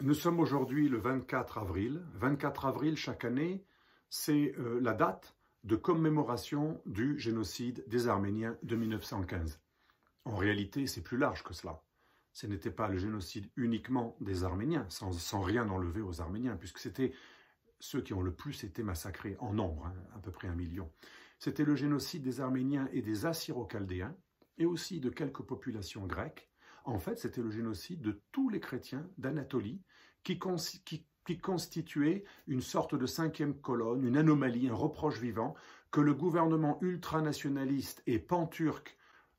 Nous sommes aujourd'hui le 24 avril. 24 avril chaque année, c'est euh, la date de commémoration du génocide des Arméniens de 1915. En réalité, c'est plus large que cela. Ce n'était pas le génocide uniquement des Arméniens, sans, rien enlever aux Arméniens, puisque c'était ceux qui ont le plus été massacrés en nombre, hein, à peu près un million. C'était le génocide des Arméniens et des Assyro-Chaldéens, et aussi de quelques populations grecques, en fait, c'était le génocide de tous les chrétiens d'Anatolie qui, constituait une sorte de cinquième colonne, une anomalie, un reproche vivant que le gouvernement ultranationaliste et pan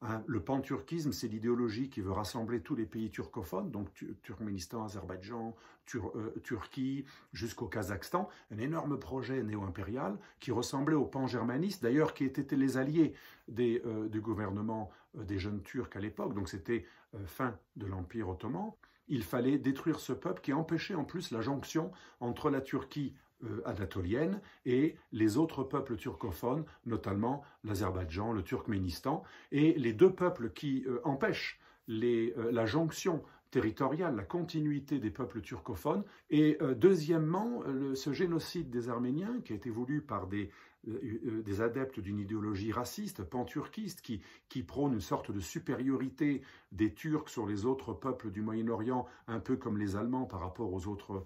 Hein, le le panturquisme, c'est l'idéologie qui veut rassembler tous les pays turcophones, donc Turkménistan, Azerbaïdjan, euh, Turquie, jusqu'au Kazakhstan, un énorme projet néo-impérial qui ressemblait au pan-germaniste, d'ailleurs qui étaient les alliés euh, du gouvernement euh, des jeunes Turcs à l'époque, donc c'était fin de l'Empire ottoman. Il fallait détruire ce peuple qui empêchait en plus la jonction entre la Turquie euh, anatolienne et les autres peuples turcophones, notamment l'Azerbaïdjan, le Turkménistan, et les deux peuples qui euh, empêchent euh, la jonction territoriale, la continuité des peuples turcophones, et deuxièmement, ce génocide des Arméniens qui a été voulu par des euh, euh, des adeptes d'une idéologie raciste, panturquiste, qui, prône une sorte de supériorité des Turcs sur les autres peuples du Moyen-Orient, un peu comme les Allemands par rapport aux autres,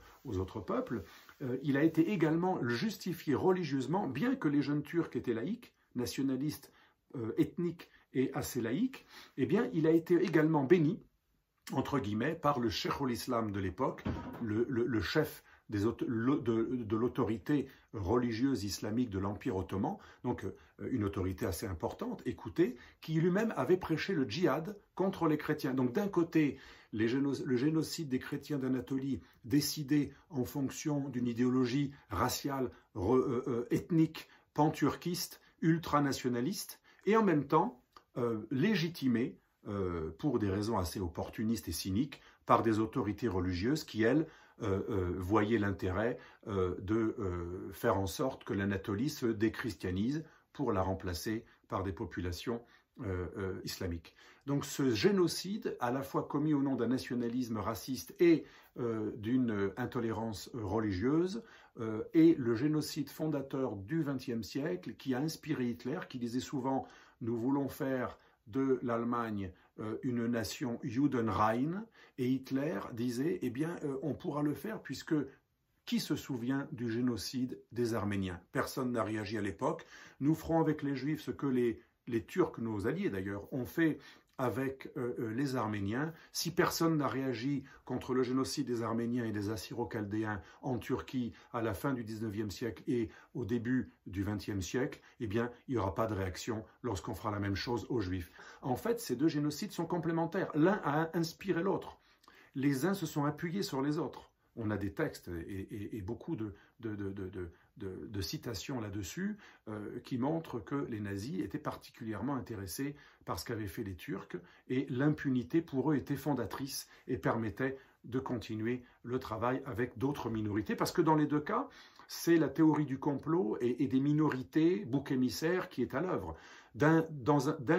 peuples, euh, il a été également justifié religieusement, bien que les jeunes Turcs étaient laïcs, nationalistes, ethniques et assez laïques, eh bien, il a été également béni, entre guillemets, par le Cheikh l'Islam de l'époque, le, le chef de, l'autorité religieuse islamique de l'Empire ottoman, donc euh, une autorité assez importante, écoutée, qui lui-même avait prêché le djihad contre les chrétiens. Donc d'un côté, le génocide des chrétiens d'Anatolie, décidé en fonction d'une idéologie raciale, euh, euh, ethnique, panturquiste, ultranationaliste, et en même temps légitimé, pour des raisons assez opportunistes et cyniques, par des autorités religieuses qui, elles, euh, euh, voyez l'intérêt euh, de faire en sorte que l'Anatolie se déchristianise pour la remplacer par des populations islamiques. Donc ce génocide, à la fois commis au nom d'un nationalisme raciste et d'une intolérance religieuse, est le génocide fondateur du XXe siècle qui a inspiré Hitler, qui disait souvent nous voulons faire de l'Allemagne euh, une nation Judenrein, et Hitler disait, eh bien, euh, on pourra le faire puisque qui se souvient du génocide des Arméniens Personne n'a réagi à l'époque. Nous ferons avec les Juifs ce que les Turcs, nos alliés d'ailleurs, ont fait avec euh, euh, les Arméniens. Si personne n'a réagi contre le génocide des Arméniens et des Assyro-Chaldéens en Turquie à la fin du 19e siècle et au début du 20e siècle, eh bien, il n'y aura pas de réaction lorsqu'on fera la même chose aux Juifs. En fait, ces deux génocides sont complémentaires. L'un a inspiré l'autre. Les uns se sont appuyés sur les autres. On a des textes et, beaucoup de de, citations là-dessus euh, qui montrent que les nazis étaient particulièrement intéressés par ce qu'avaient fait les Turcs et l'impunité pour eux était fondatrice et permettait de continuer le travail avec d'autres minorités parce que dans les deux cas, c'est la théorie du complot et, et des minorités bouc émissaire qui est à l'œuvre. D'un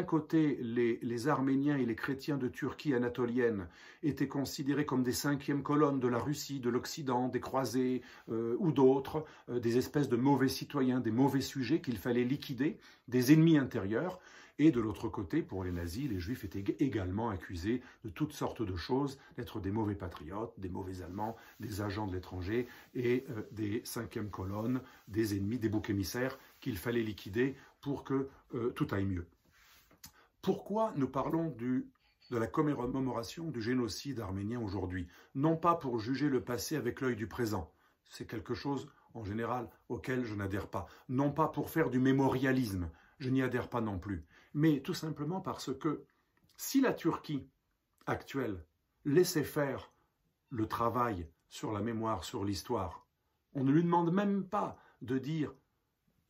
côté, les, Arméniens et les chrétiens de Turquie anatolienne étaient considérés comme des cinquièmes colonnes de la Russie, de l'Occident, des croisés euh, ou d'autres, euh, des espèces de mauvais citoyens, des mauvais sujets qu'il fallait liquider, des ennemis intérieurs. Et de l'autre côté, pour les nazis, les juifs étaient également accusés de toutes sortes de choses, d'être des mauvais patriotes, des mauvais Allemands, des agents de l'étranger et euh, des cinquièmes colonnes, des ennemis, des boucs émissaires qu'il fallait liquider pour que euh, tout aille mieux. Pourquoi nous parlons de la commémoration du génocide arménien aujourd'hui Non pas pour juger le passé avec l'œil du présent, c'est quelque chose en général auquel je n'adhère pas, non pas pour faire du mémorialisme, je n'y adhère pas non plus, mais tout simplement parce que si la Turquie actuelle laissait faire le travail sur la mémoire, sur l'histoire, on ne lui demande même pas de dire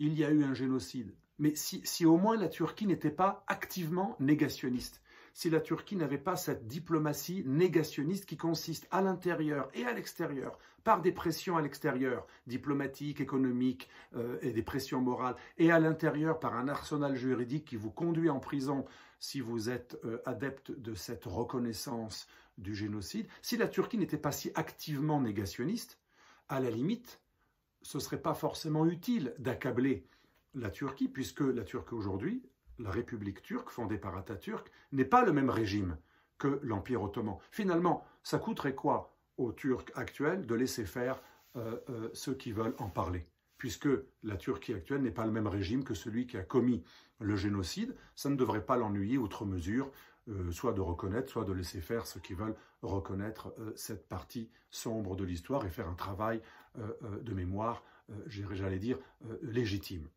il y a eu un génocide, mais si, au moins la Turquie n'était pas activement négationniste, si la Turquie n'avait pas cette diplomatie négationniste qui consiste à l'intérieur et à l'extérieur, par des pressions à l'extérieur, diplomatiques, économiques euh, et des pressions morales, et à l'intérieur par un arsenal juridique qui vous conduit en prison si vous êtes euh, adepte de cette reconnaissance du génocide, si la Turquie n'était pas si activement négationniste, à la limite, ce ne serait pas forcément utile d'accabler la Turquie, puisque la Turquie aujourd'hui, la République turque fondée par Atatürk, n'est pas le même régime que l'Empire ottoman. Finalement, ça coûterait quoi aux Turcs actuels de laisser faire euh, euh, ceux qui veulent en parler Puisque la Turquie actuelle n'est pas le même régime que celui qui a commis le génocide, ça ne devrait pas l'ennuyer outre mesure, euh, soit de reconnaître, soit de laisser faire ceux qui veulent reconnaître cette partie sombre de l'histoire et faire un travail de mémoire, j'allais dire, légitime.